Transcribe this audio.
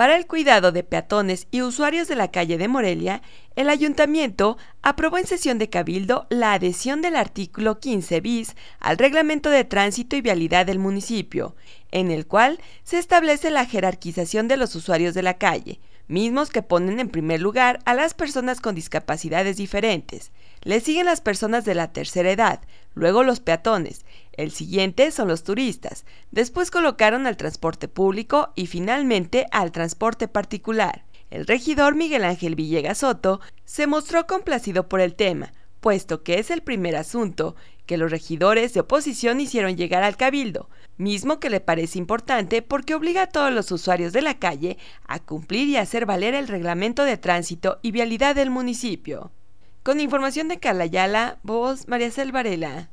Para el cuidado de peatones y usuarios de la calle de Morelia, el ayuntamiento aprobó en sesión de cabildo la adhesión del artículo 15 bis al reglamento de tránsito y vialidad del municipio, en el cual se establece la jerarquización de los usuarios de la calle, mismos que ponen en primer lugar a las personas con discapacidades diferentes. Le siguen las personas de la tercera edad, luego los peatones, el siguiente son los turistas, después colocaron al transporte público y finalmente al transporte particular. El regidor Miguel Ángel Villegas Soto se mostró complacido por el tema, puesto que es el primer asunto que los regidores de oposición hicieron llegar al cabildo, mismo que le parece importante porque obliga a todos los usuarios de la calle a cumplir y hacer valer el reglamento de tránsito y vialidad del municipio. Con información de Calayala, voz María